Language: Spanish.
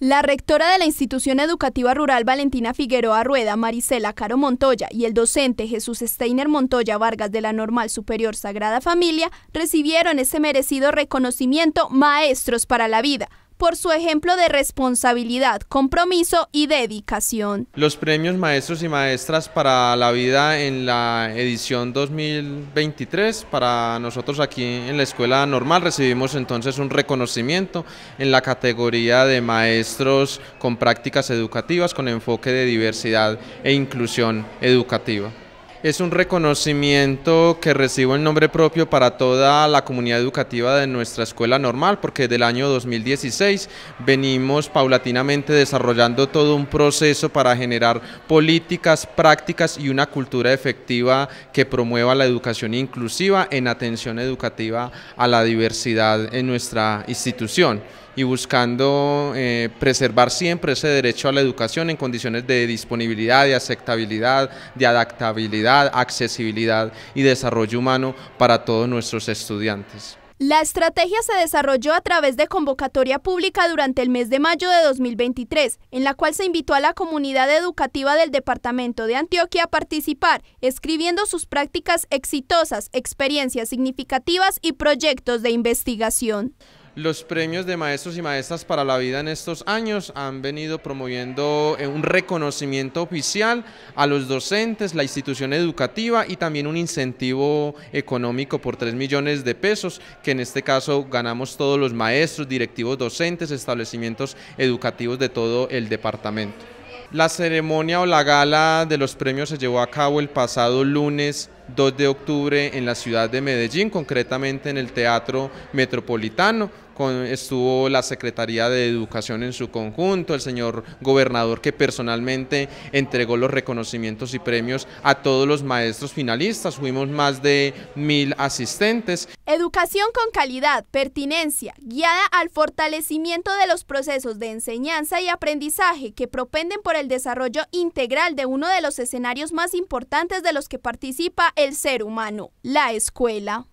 La rectora de la institución educativa rural Valentina Figueroa Rueda, Marisela Caro Montoya y el docente Jesús Steiner Montoya Vargas de la Normal Superior Sagrada Familia recibieron ese merecido reconocimiento Maestros para la Vida por su ejemplo de responsabilidad, compromiso y dedicación. Los premios Maestros y Maestras para la Vida en la edición 2023, para nosotros aquí en la Escuela Normal recibimos entonces un reconocimiento en la categoría de maestros con prácticas educativas con enfoque de diversidad e inclusión educativa es un reconocimiento que recibo en nombre propio para toda la comunidad educativa de nuestra escuela normal, porque desde el año 2016 venimos paulatinamente desarrollando todo un proceso para generar políticas, prácticas y una cultura efectiva que promueva la educación inclusiva en atención educativa a la diversidad en nuestra institución y buscando eh, preservar siempre ese derecho a la educación en condiciones de disponibilidad, de aceptabilidad, de adaptabilidad, accesibilidad y desarrollo humano para todos nuestros estudiantes. La estrategia se desarrolló a través de convocatoria pública durante el mes de mayo de 2023, en la cual se invitó a la comunidad educativa del Departamento de Antioquia a participar, escribiendo sus prácticas exitosas, experiencias significativas y proyectos de investigación. Los premios de maestros y maestras para la vida en estos años han venido promoviendo eh, un reconocimiento oficial a los docentes, la institución educativa y también un incentivo económico por 3 millones de pesos, que en este caso ganamos todos los maestros, directivos docentes, establecimientos educativos de todo el departamento. La ceremonia o la gala de los premios se llevó a cabo el pasado lunes 2 de octubre en la ciudad de Medellín, concretamente en el Teatro Metropolitano, estuvo la Secretaría de Educación en su conjunto, el señor gobernador que personalmente entregó los reconocimientos y premios a todos los maestros finalistas, fuimos más de mil asistentes. Educación con calidad, pertinencia, guiada al fortalecimiento de los procesos de enseñanza y aprendizaje que propenden por el desarrollo integral de uno de los escenarios más importantes de los que participa el ser humano, la escuela.